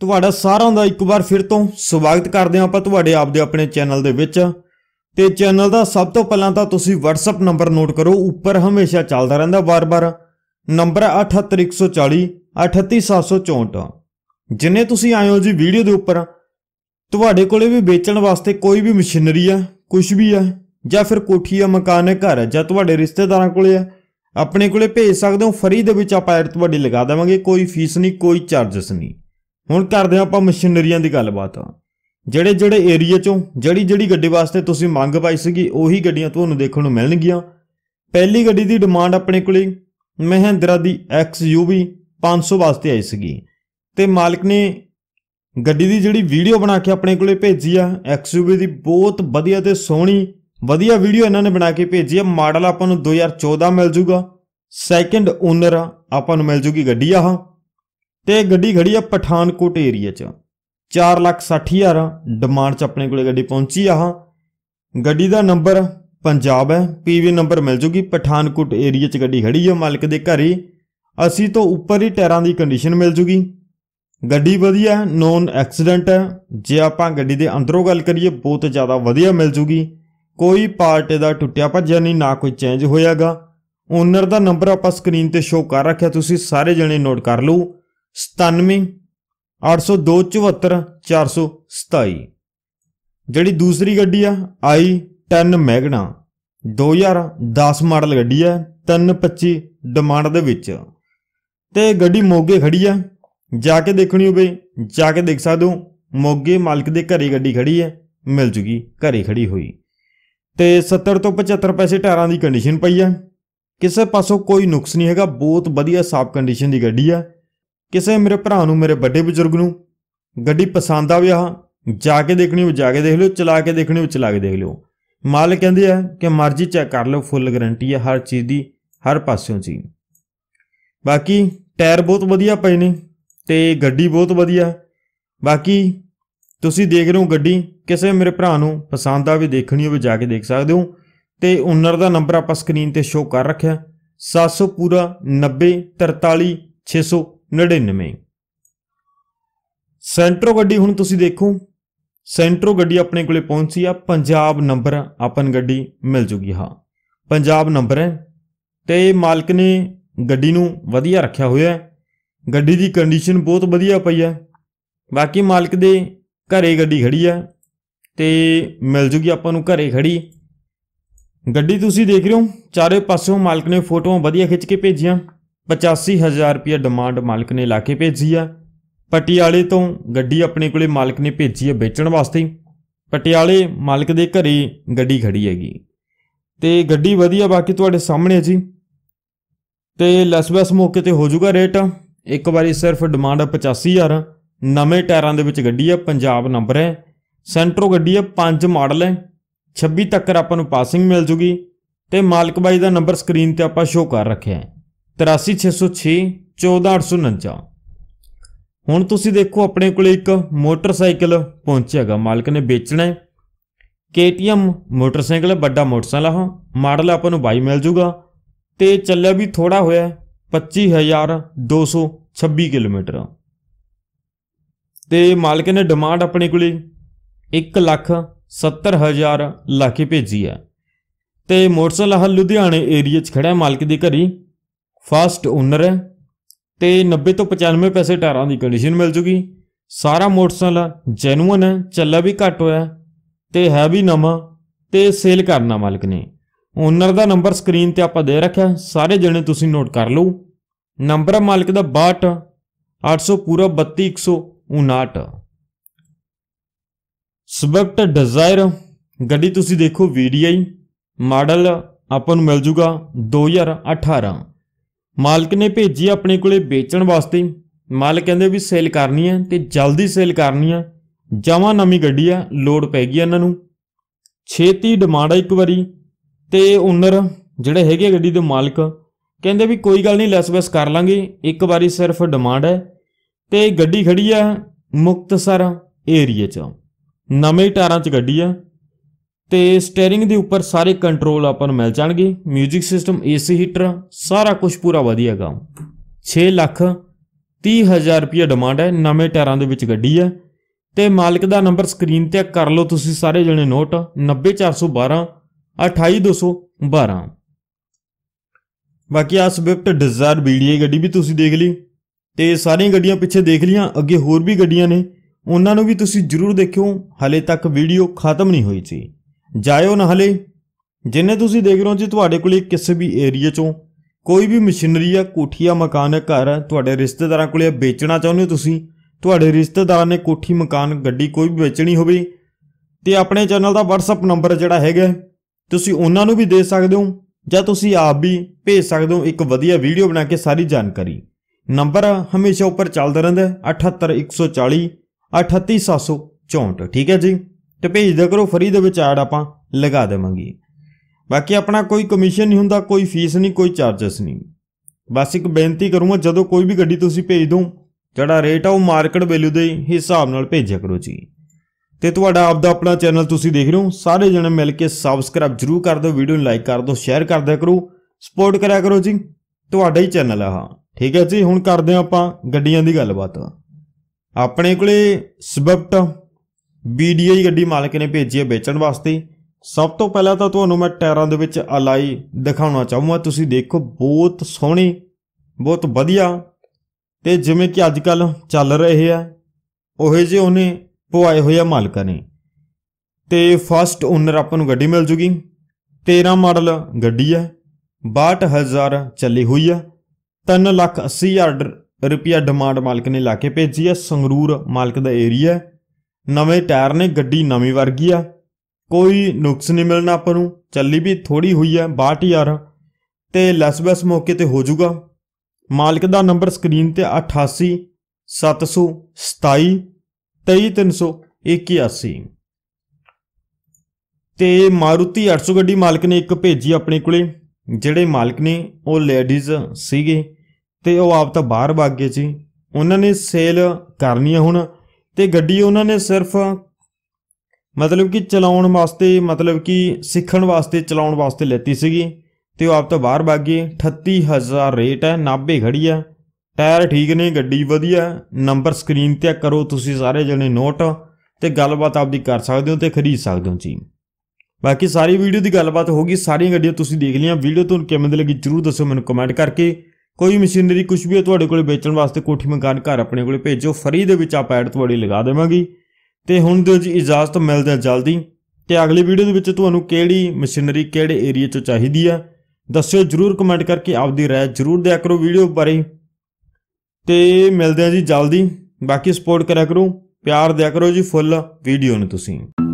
ਤੁਹਾਡਾ ਸਾਰਿਆਂ ਦਾ ਇੱਕ ਵਾਰ ਫਿਰ ਤੋਂ ਸਵਾਗਤ ਕਰਦੇ ਹਾਂ ਆਪਾਂ ਤੁਹਾਡੇ ਆਪ ਦੇ ਆਪਣੇ ਚੈਨਲ ਦੇ ਵਿੱਚ ਤੇ ਚੈਨਲ ਦਾ ਸਭ ਤੋਂ ਪਹਿਲਾਂ ਤਾਂ ਤੁਸੀਂ WhatsApp ਨੰਬਰ ਨੋਟ ਕਰੋ ਉੱਪਰ ਹਮੇਸ਼ਾ ਚੱਲਦਾ ਰਹਿੰਦਾ ਵਾਰ-ਵਾਰ ਨੰਬਰ 78140 38764 ਜਿੰਨੇ ਤੁਸੀਂ ਆਏ ਹੋ ਜੀ ਵੀਡੀਓ ਦੇ ਉੱਪਰ ਤੁਹਾਡੇ ਕੋਲੇ ਵੀ ਵੇਚਣ ਵਾਸਤੇ ਕੋਈ ਵੀ ਮਸ਼ੀਨਰੀ ਆ ਕੁਝ ਵੀ ਆ ਜਾਂ ਫਿਰ ਕੋਠੀ ਆ ਮਕਾਨ ਹੈ ਘਰ ਜਾਂ ਤੁਹਾਡੇ ਰਿਸ਼ਤੇਦਾਰਾਂ ਕੋਲੇ ਆ ਆਪਣੇ ਕੋਲੇ ਭੇਜ ਸਕਦੇ ਹੋ ਫਰੀ ਦੇ ਵਿੱਚ ਆਪਾਂ ਐਡ ਤੁਹਾਡੀ ਲਗਾ ਦੇਵਾਂਗੇ ਕੋਈ ਫੀਸ ਨਹੀਂ ਕੋਈ ਚਾਰजेस ਨਹੀਂ ਹੁਣ ਕਰਦੇ ਹਾਂ ਆਪਾਂ ਮਸ਼ੀਨਰੀਆਂ ਦੀ ਗੱਲਬਾਤ ਜਿਹੜੇ ਜਿਹੜੇ ਏਰੀਆ ਚੋਂ ਜਿਹੜੀ ਜਿਹੜੀ ਗੱਡੀ ਵਾਸਤੇ ਤੁਸੀਂ ਮੰਗ ਪਾਈ ਸੀਗੀ ਉਹੀ ਗੱਡੀਆਂ ਤੁਹਾਨੂੰ ਦੇਖਣ ਨੂੰ ਮਿਲਣਗੀਆਂ ਪਹਿਲੀ ਗੱਡੀ ਦੀ ਡਿਮਾਂਡ ਆਪਣੇ ਕੋਲੇ ਮਹਿੰਦਰਾ ਦੀ XUV 500 ਵਾਸਤੇ ਆਈ ਸੀਗੀ ਤੇ ਮਾਲਕ ਨੇ ਗੱਡੀ ਦੀ ਜਿਹੜੀ ਵੀਡੀਓ ਬਣਾ ਕੇ ਆਪਣੇ ਕੋਲੇ ਭੇਜੀ ਆ XUV ਦੀ ਬਹੁਤ ਵਧੀਆ ਤੇ ਸੋਹਣੀ ਵਧੀਆ ਵੀਡੀਓ ਇਹਨਾਂ ਨੇ ਬਣਾ ਕੇ ਭੇਜੀ ਆ ਮਾਡਲ ਆਪਾਂ ਨੂੰ 2014 ਮਿਲ ਜੂਗਾ ਸੈਕੰਡ ਓਨਰ ਆਪਾਂ ਨੂੰ ਮਿਲ ਜੂਗੀ ਗੱਡੀ ਆਹ ਤੇ ਗੱਡੀ ਖੜੀ ਆ ਪਠਾਨਕੋਟ ਏਰੀਆ 'ਚ 460000 ਡਿਮਾਂਡ 'ਚ ਆਪਣੇ ਕੋਲੇ ਗੱਡੀ ਪਹੁੰਚੀ ਆ ਗੱਡੀ ਦਾ ਨੰਬਰ ਪੰਜਾਬ ਹੈ ਪੀਵੀ ਨੰਬਰ ਮਿਲ ਜੂਗੀ ਪਠਾਨਕੋਟ ਏਰੀਆ 'ਚ ਗੱਡੀ ਖੜੀ ਆ ਮਾਲਕ ਦੇ ਘਰ ਹੀ ਅਸੀਂ ਤੋਂ ਉੱਪਰ ਹੀ ਟਾਇਰਾਂ ਦੀ ਕੰਡੀਸ਼ਨ ਮਿਲ ਜੂਗੀ ਗੱਡੀ ਵਧੀਆ ਨੋਨ ਐਕਸੀਡੈਂਟ ਹੈ ਜੇ ਆਪਾਂ ਗੱਡੀ ਦੇ ਅੰਦਰੋਂ ਗੱਲ ਕਰੀਏ ਬਹੁਤ ਜ਼ਿਆਦਾ ਵਧੀਆ ਮਿਲ ਜੂਗੀ ਕੋਈ ਪਾਰਟ ਦਾ ਟੁੱਟਿਆ ਭੱਜਿਆ ਨਹੀਂ ਨਾ ਕੋਈ ਚੇਂਜ ਹੋਇਆਗਾ ਓਨਰ ਦਾ ਨੰਬਰ ਆਪਾਂ ਸਕਰੀਨ ਤੇ ਸ਼ੋ ਕਰ ਰੱਖਿਆ ਤੁਸੀਂ ਸਾਰੇ ਜਣੇ ਨੋਟ ਕਰ ਲਓ 9782247427 ਜਿਹੜੀ ਦੂਸਰੀ ਗੱਡੀ ਆ ਆਈ 10 ਮੈਗਨਾ 2010 ਮਾਡਲ ਗੱਡੀ ਆ 325 ਡਿਮਾਂਡ ਦੇ ਵਿੱਚ ਤੇ ਗੱਡੀ ਮੋਗੇ ਖੜੀ ਆ ਜਾ ਕੇ ਦੇਖਣੀ ਹੋਵੇ ਜਾ ਕੇ ਦੇਖ ਸਕਦੇ ਹੋ ਮੋਗੇ ਮਾਲਕ ਦੇ ਘਰੇ ਗੱਡੀ ਖੜੀ ਹੈ ਮਿਲ ਜੂਗੀ ਘਰੇ ਖੜੀ ਹੋਈ ਤੇ 70 ਤੋਂ 75 ਪੈਸੇ ਟਾਇਰਾਂ ਦੀ ਕੰਡੀਸ਼ਨ ਪਈ ਆ ਕਿਸੇ ਪਾਸੋਂ ਕੋਈ ਨੁਕਸ ਨਹੀਂ ਹੈਗਾ ਬਹੁਤ ਵਧੀਆ ਸਾਫ ਕੰਡੀਸ਼ਨ ਦੀ ਗੱਡੀ ਆ ਕਿਸੇ ਮੇਰੇ ਭਰਾ ਨੂੰ ਮੇਰੇ ਵੱਡੇ ਬਜ਼ੁਰਗ ਨੂੰ ਗੱਡੀ ਪਸੰਦ ਆਵੇ ਆ ਜਾ ਕੇ ਦੇਖਣੀ ਉਹ ਜਾ ਕੇ ਦੇਖ ਲਿਓ ਚਲਾ ਕੇ ਦੇਖਣੀ ਉਹ ਚਲਾ ਕੇ ਦੇਖ ਲਿਓ ਮਾਲਕ ਕਹਿੰਦੇ ਆ ਕਿ ਮਰਜ਼ੀ ਚੈੱਕ ਕਰ ਲਓ ਫੁੱਲ ਗਾਰੰਟੀ ਆ ਹਰ ਚੀਜ਼ ਦੀ ਹਰ ਪਾਸਿਓਂ ਜੀ ਬਾਕੀ ਟਾਇਰ ਬਹੁਤ ਵਧੀਆ ਪਏ ਨੇ ਤੇ ਗੱਡੀ ਬਹੁਤ ਵਧੀਆ ਬਾਕੀ ਤੁਸੀਂ ਦੇਖ ਰਹੇ ਹੋ ਗੱਡੀ ਕਿਸੇ ਮੇਰੇ ਭਰਾ ਨੂੰ ਪਸੰਦ ਆਵੇ ਦੇਖਣੀ ਹੋਵੇ ਜਾ ਕੇ ਦੇਖ ਸਕਦੇ ਹੋ ਤੇ ਓਨਰ ਦਾ ਨੰਬਰ ਆਪਾਂ ਸਕਰੀਨ ਤੇ ਸ਼ੋ ਕਰ ਰੱਖਿਆ 700 ਪੂਰਾ 90 43 600 99 ਸੈਂਟਰੋ ਗੱਡੀ ਹੁਣ ਤੁਸੀਂ ਦੇਖੋ ਸੈਂਟਰੋ ਗੱਡੀ ਆਪਣੇ ਕੋਲੇ ਪਹੁੰਚੀ ਆ ਪੰਜਾਬ ਨੰਬਰ ਆਪਨ ਗੱਡੀ ਮਿਲ ਜੂਗੀ ਹਾਂ ਪੰਜਾਬ ਨੰਬਰ ਹੈ ਤੇ ਮਾਲਕ ਨੇ ਗੱਡੀ ਨੂੰ ਵਧੀਆ ਰੱਖਿਆ ਹੋਇਆ ਹੈ ਗੱਡੀ ਦੀ ਕੰਡੀਸ਼ਨ ਬਹੁਤ ਵਧੀਆ ਪਈ ਹੈ ਬਾਕੀ ਮਾਲਕ ਦੇ ਘਰੇ ਗੱਡੀ ਖੜੀ ਆ ਤੇ ਮਿਲ ਜੂਗੀ ਆਪਾਂ ਨੂੰ ਘਰੇ ਖੜੀ ਗੱਡੀ ਤੁਸੀਂ ਦੇਖ ਰਹੇ ਹੋ ਚਾਰੇ ਪਾਸਿਓਂ ਮਾਲਕ ਨੇ ਫੋਟੋਆਂ ਵਧੀਆ ਖਿੱਚ ਕੇ ਭੇਜੀਆਂ 85000 ਰੁਪਏ ਡਿਮਾਂਡ ਮਾਲਕ ਨੇ ਲਾ ਕੇ ਭੇਜੀ ਆ ਪਟਿਆਲੇ ਤੋਂ ਗੱਡੀ ਆਪਣੇ ਕੋਲੇ ਮਾਲਕ ਨੇ ਭੇਜੀ ਆ ਵੇਚਣ ਵਾਸਤੇ ਪਟਿਆਲੇ ਮਾਲਕ ਦੇ ਘਰੇ ਗੱਡੀ ਖੜੀ ਹੈਗੀ ਤੇ ਗੱਡੀ ਵਧੀਆ ਬਾਕੀ ਤੁਹਾਡੇ ਸਾਹਮਣੇ ਜੀ ਤੇ ਲੈਸਬੈਸ ਮੌਕੇ ਤੇ ਹੋ ਜਾਊਗਾ ਰੇਟ ਇੱਕ ਵਾਰੀ ਸਿਰਫ ਡਿਮਾਂਡ 85000 ਨਵੇਂ ਟਾਇਰਾਂ ਦੇ ਵਿੱਚ ਗੱਡੀ ਆ ਪੰਜਾਬ ਨੰਬਰ ਹੈ ਸੈਂਟਰੋ ਗੱਡੀ ਆ 5 ਮਾਡਲ ਹੈ 26 ਤੱਕ ਆਪਾਂ ਨੂੰ ਪਾਸਿੰਗ ਮਿਲ ਜੂਗੀ ਤੇ ਮਾਲਕ ਬਾਈ ਦਾ ਨੰਬਰ ਸਕਰੀਨ ਤੇ ਆਪਾਂ ਸ਼ੋ ਕਰ ਰੱਖਿਆ ਹੈ 83606 ਹੁਣ ਤੁਸੀਂ ਦੇਖੋ ਆਪਣੇ ਕੋਲੇ ਇੱਕ ਮੋਟਰਸਾਈਕਲ ਪਹੁੰਚਿਆਗਾ ਮਾਲਕ ਨੇ ਵੇਚਣਾ ਹੈ KTM ਮੋਟਰਸਾਈਕਲ ਵੱਡਾ ਮੋਟਰਸਾਈਕਲ ਆ ਮਾਡਲ ਆਪਾਂ ਨੂੰ 22 ਮਿਲ ਜੂਗਾ ਤੇ ਚੱਲਿਆ ਵੀ ਥੋੜਾ ਹੋਇਆ 25226 ਕਿਲੋਮੀਟਰ ਤੇ ਮਾਲਕ ਨੇ ਡਿਮਾਂਡ ਆਪਣੇ ਕੋਲੇ 1 ਲੱਖ 70000 ਲਾਕੇ ਭੇਜੀ ਹੈ ਤੇ ਮੋਟਰਸਾਈਕਲ ਲੁਧਿਆਣੇ ਏਰੀਆ 'ਚ ਖੜਾ ਮਾਲਕ ਦੇ ਘਰੀ ਫਸਟ ਓਨਰ ਹੈ ਤੇ 90 ਤੋਂ 95 ਪੈਸੇ ਟਾਇਰਾਂ ਦੀ ਕੰਡੀਸ਼ਨ ਮਿਲ ਜੂਗੀ ਸਾਰਾ ਮੋਟਰਸਾਈਕਲ ਜੈਨੂਨ ਹੈ ਚੱਲਾ ਵੀ ਘੱਟ ਹੋਇਆ ਤੇ ਹੈ ਵੀ ਨਵਾਂ ਤੇ ਸੇਲ ਕਰਨਾ ਮਾਲਕ ਨੇ ਓਨਰ ਦਾ ਨੰਬਰ ਸਕਰੀਨ ਤੇ ਆਪਾਂ ਦੇ ਰੱਖਿਆ ਸਾਰੇ ਜਣੇ ਤੁਸੀਂ ਨੋਟ ਕਰ ਲਓ ਨੰਬਰ ਹੈ ਮਾਲਕ ਦਾ 62 800 ਪੂਰਾ 32159 ਸਵਿਫਟ ਡਿਜ਼ਾਇਰ ਗੱਡੀ ਤੁਸੀਂ ਦੇਖੋ ਵੀਡੀਆਈ ਮਾਡਲ ਆਪਾਂ ਨੂੰ ਮਿਲ ਜੂਗਾ 2018 ਮਾਲਕ ਨੇ ਭੇਜੀ ਆਪਣੇ ਕੋਲੇ ਵੇਚਣ ਵਾਸਤੇ ਮਾਲਕ ਕਹਿੰਦੇ ਵੀ ਸੇਲ ਕਰਨੀ ਹੈ ਤੇ ਜਲਦੀ ਸੇਲ ਕਰਨੀ ਹੈ ਜਮਾ ਨਵੀਂ ਗੱਡੀ ਆ ਲੋਡ ਪੈ ਗਈ ਇਹਨਾਂ ਨੂੰ ਛੇਤੀ ਡਿਮਾਂਡ ਆ ਇੱਕ ਵਾਰੀ ਤੇ ਓਨਰ ਜਿਹੜੇ ਹੈਗੇ ਗੱਡੀ ਦੇ ਮਾਲਕ ਕਹਿੰਦੇ ਵੀ ਕੋਈ ਗੱਲ ਨਹੀਂ ਲੈਸ ਵੈਸ ਕਰ ਲਾਂਗੇ ਇੱਕ ਵਾਰੀ ਸਿਰਫ ਡਿਮਾਂਡ ਹੈ ਤੇ ਗੱਡੀ ਖੜੀ ਆ ਮੁਕਤਸਰ ਏਰੀਆ 'ਚ ਨਵੇਂ ਟਾਰਾਂ 'ਚ ਗੱਡੀ ਆ ਤੇ ਸਟੀering ਦੇ ਉੱਪਰ ਸਾਰੇ ਕੰਟਰੋਲ ਆਪਾਂ ਨੂੰ ਮਿਲ ਜਾਣਗੇ 뮤직 ਸਿਸਟਮ ਏਸੀ ਹੀਟਰ ਸਾਰਾ ਕੁਝ ਪੂਰਾ ਵਧੀਆ ਗਾ 6 ਲੱਖ 30000 ਰੁਪਏ ਡਿਮਾਂਡ ਹੈ ਨਵੇਂ ਟਾਇਰਾਂ ਦੇ ਵਿੱਚ ਗੱਡੀ ਹੈ ਤੇ ਮਾਲਕ ਦਾ ਨੰਬਰ ਸਕਰੀਨ ਤੇ ਕਰ ਲਓ ਤੁਸੀਂ ਸਾਰੇ ਜਣੇ ਨੋਟ 90412 28212 ਬਾਕੀ ਆ ਸਵਿਫਟ ਡਿਜ਼ਾਇਰ ਬੀਡੀਏ ਗੱਡੀ ਵੀ ਤੁਸੀਂ ਦੇਖ ਲਈ ਤੇ ਸਾਰੀਆਂ ਗੱਡੀਆਂ ਪਿੱਛੇ ਦੇਖ ਲੀਆਂ ਅੱਗੇ ਹੋਰ ਵੀ ਗੱਡੀਆਂ ਨੇ ਉਹਨਾਂ ਨੂੰ ਵੀ ਤੁਸੀਂ ਜ਼ਰੂਰ ਦੇਖਿਓ ਹਲੇ ਤੱਕ ਵੀਡੀਓ ਖਤਮ ਨਹੀਂ ਹੋਈ ਸੀ ਜਾਇਓ ਨਾ ਹਲੇ ਜਿੰਨੇ ਤੁਸੀਂ ਦੇਖ ਰਹੇ ਹੋ ਜੀ ਤੁਹਾਡੇ ਕੋਲੇ ਕਿਸੇ ਵੀ ਏਰੀਆ ਚੋਂ ਕੋਈ ਵੀ ਮਸ਼ੀਨਰੀ ਆ ਕੋਠੀਆ ਮਕਾਨ ਘਰ ਤੁਹਾਡੇ ਰਿਸ਼ਤੇਦਾਰਾਂ ਕੋਲੇ ਵੇਚਣਾ ਚਾਹੁੰਦੇ ਹੋ ਤੁਸੀਂ ਤੁਹਾਡੇ ਰਿਸ਼ਤੇਦਾਰ ਨੇ ਕੋਠੀ ਮਕਾਨ ਗੱਡੀ ਕੋਈ ਵੀ ਵੇਚਣੀ ਹੋਵੇ ਤੇ ਆਪਣੇ ਚੈਨਲ ਦਾ WhatsApp ਨੰਬਰ ਜਿਹੜਾ ਹੈਗਾ ਤੁਸੀਂ ਉਹਨਾਂ ਨੂੰ ਵੀ ਦੇ ਸਕਦੇ ਹੋ ਜਾਂ ਤੁਸੀਂ ਆਪ ਵੀ ਭੇਜ ਸਕਦੇ ਹੋ ਇੱਕ ਵਧੀਆ ਵੀਡੀਓ ਬਣਾ ਕੇ ਸਾਰੀ ਜਾਣਕਾਰੀ ਨੰਬਰ ਹਮੇਸ਼ਾ ਉੱਪਰ ਚੱਲਦਾ ਰਹਿੰਦਾ 78140 38764 ਠੀਕ ਹੈ ਜੀ ਤੇ ਭੇਜ ਦਿਆ ਕਰੋ ਫਰੀ ਦੇ ਵਿੱਚ ਐਡ ਆਪਾਂ ਲਗਾ ਦੇਵਾਂਗੇ ਬਾਕੀ ਆਪਣਾ ਕੋਈ ਕਮਿਸ਼ਨ ਨਹੀਂ ਹੁੰਦਾ ਕੋਈ ਫੀਸ ਨਹੀਂ ਕੋਈ ਚਾਰजेस ਨਹੀਂ ਬਸ ਇੱਕ ਬੇਨਤੀ ਕਰੂੰਗਾ ਜਦੋਂ ਕੋਈ ਵੀ ਗੱਡੀ ਤੁਸੀਂ ਭੇਜ ਦੋ ਜਿਹੜਾ ਰੇਟ ਆ ਉਹ ਮਾਰਕੀਟ ਵੈਲਿਊ ਦੇ ਹਿਸਾਬ ਨਾਲ ਭੇਜਿਆ ਕਰੋ ਜੀ ਤੇ ਤੁਹਾਡਾ ਆਪ ਦਾ ਆਪਣਾ ਚੈਨਲ ਤੁਸੀਂ ਦੇਖ ਰਹੇ ਹੋ ਸਾਰੇ ਜਣੇ ਮਿਲ ਕੇ ਸਬਸਕ੍ਰਾਈਬ ਜਰੂਰ ਕਰ ਦਿਓ ਵੀਡੀਓ ਨੂੰ ਲਾਈਕ ਕਰ ਦਿਓ ਸ਼ੇਅਰ ਕਰ ਦਿਆ ਕਰੋ ਸਪੋਰਟ ਕਰਿਆ ਕਰੋ ਜੀ ਤੁਹਾਡਾ ਹੀ ਚੈਨਲ ਆ ਹਾਂ ਠੀਕ ਹੈ ਜੀ ਹੁਣ ਕਰਦੇ ਆਪਾਂ ਗੱਡੀਆਂ ਦੀ ਗੱਲਬਾਤ ਆਪਣੇ ਕੋਲੇ ਸਵਿਫਟ ਬੀਡੀਆਈ ਗੱਡੀ ਮਾਲਕ ਨੇ ਭੇਜੀ ਹੈ ਵੇਚਣ ਵਾਸਤੇ ਸਭ ਤੋਂ ਪਹਿਲਾਂ ਤਾਂ ਤੁਹਾਨੂੰ ਮੈਂ ਟਾਇਰਾਂ ਦੇ ਵਿੱਚ ਅਲਾਈ ਦਿਖਾਉਣਾ ਚਾਹੂੰਗਾ ਤੁਸੀਂ ਦੇਖੋ ਬਹੁਤ ਸੋਹਣੀ ਬਹੁਤ ਵਧੀਆ ਤੇ ਜਿਵੇਂ ਕਿ ਅੱਜ ਕੱਲ ਚੱਲ ਰਹੇ ਆ ਉਹੇ ਜੇ ਉਹਨੇ ਪਵਾਏ ਹੋਏ ਆ ਮਾਲਕਾਂ ਨੇ ਤੇ ਫਸਟ ਓਨਰ ਆਪਾਂ ਨੂੰ ਗੱਡੀ ਮਿਲ ਜੂਗੀ 13 ਮਾਡਲ ਗੱਡੀ ਹੈ 62000 ਚੱਲੀ ਹੋਈ ਆ 3 ਲੱਖ ਰੁਪਿਆ ਡਿਮਾਂਡ ਮਾਲਕ ਨੇ ਲਾ ਕੇ ਭੇਜੀ ਆ ਸੰਗਰੂਰ ਮਾਲਕ ਦਾ ਏਰੀਆ ਨਵੇਂ ਟਾਇਰ ਨੇ ਗੱਡੀ ਨਵੀਂ ਵਰਗੀ ਆ ਕੋਈ ਨੁਕਸ ਨਹੀਂ ਮਿਲਣਾ ਆਪਾਂ ਨੂੰ ਚੱਲੀ ਵੀ ਥੋੜੀ ਹੋਈ ਆ 62000 ਤੇ ਲੈਸ ਬੈਸ ਮੌਕੇ ਤੇ ਹੋ ਜਾਊਗਾ ਮਾਲਕ ਦਾ ਨੰਬਰ ਸਕਰੀਨ ਤੇ 88 727 23381 ਤੇ ਮਾਰੂਤੀ 800 ਗੱਡੀ ਮਾਲਕ ਨੇ ਇੱਕ ਭੇਜੀ ਆਪਣੇ ਕੋਲੇ ਜਿਹੜੇ ਮਾਲਕ ਨੇ ਉਹ ਲੇਡੀਜ਼ ਸੀਗੇ ਤੇ ਉਹ ਆਪ ਤਾਂ ਬਾਹਰ ਭੱਗ ਗਏ ਸੀ ਉਹਨਾਂ ਨੇ ਸੇਲ ਕਰਨੀ ਹੁਣ ਤੇ ਗੱਡੀ ਉਹਨਾਂ ਨੇ ਸਿਰਫ ਮਤਲਬ ਕਿ ਚਲਾਉਣ ਵਾਸਤੇ ਮਤਲਬ ਕਿ ਸਿੱਖਣ ਵਾਸਤੇ ਚਲਾਉਣ ਵਾਸਤੇ ਲੈਤੀ ਸੀਗੀ ਤੇ ਉਹ ਆਪ ਤਾਂ ਬਾਹਰ ਭੱਗ ਗਈ 38000 ਰੇਟ ਹੈ ਨਾਬੇ ਖੜੀ ਆ ਟਾਇਰ ਠੀਕ ਨੇ ਗੱਡੀ ਵਧੀਆ ਨੰਬਰ ਸਕਰੀਨ ਤੇ ਕਰੋ ਤੁਸੀਂ ਸਾਰੇ ਜਣੇ ਨੋਟ ਤੇ ਗੱਲਬਾਤ ਆਪਦੀ ਕਰ ਸਕਦੇ ਹੋ ਤੇ ਖਰੀਦ ਸਕਦੇ ਹੋ ਜੀ ਬਾਕੀ ਸਾਰੀ ਵੀਡੀਓ ਦੀ ਗੱਲਬਾਤ ਹੋ ਗਈ ਸਾਰੀਆਂ ਗੱਡੀਆਂ ਤੁਸੀਂ ਦੇਖ ਲਈਆਂ ਵੀਡੀਓ ਤੁਹਾਨੂੰ ਕਿਵੇਂ ਦੀ ਲੱਗੀ ਜਰੂਰ ਦੱਸੋ ਮੈਨੂੰ ਕਮੈਂਟ ਕਰਕੇ ਕੋਈ ਮਸ਼ੀਨਰੀ ਕੁਝ ਵੀ ਤੁਹਾਡੇ ਕੋਲੇ ਵੇਚਣ ਵਾਸਤੇ ਕੋਠੀ ਮਕਾਨ ਘਰ ਆਪਣੇ ਕੋਲੇ ਭੇਜੋ ਫਰੀ ਦੇ ਵਿੱਚ ਆਪਾਂ ਐਡ ਤੁਹਾਡੀ ਲਗਾ ਦੇਵਾਂਗੀ ਤੇ ਹੁਣ ਦਿਓ ਜੀ ਇਜਾਜ਼ਤ ਮਿਲਦੇ ਜਲਦੀ ਤੇ ਅਗਲੀ ਵੀਡੀਓ ਦੇ ਵਿੱਚ ਤੁਹਾਨੂੰ ਕਿਹੜੀ ਮਸ਼ੀਨਰੀ ਕਿਹੜੇ ਏਰੀਆ 'ਚ ਚਾਹੀਦੀ ਆ ਦੱਸਿਓ ਜਰੂਰ ਕਮੈਂਟ ਕਰਕੇ ਆਪਦੀ رائے ਜਰੂਰ ਦਿਆ ਕਰੋ ਵੀਡੀਓ ਬਾਰੇ ਤੇ ਮਿਲਦੇ ਆ ਜੀ ਜਲਦੀ ਬਾਕੀ ਸਪੋਰਟ ਕਰਿਆ ਕਰੋ ਪਿਆਰ ਦਿਆ ਕਰੋ ਜੀ ਫੁੱਲ ਵੀਡੀਓ ਨੂੰ ਤੁਸੀਂ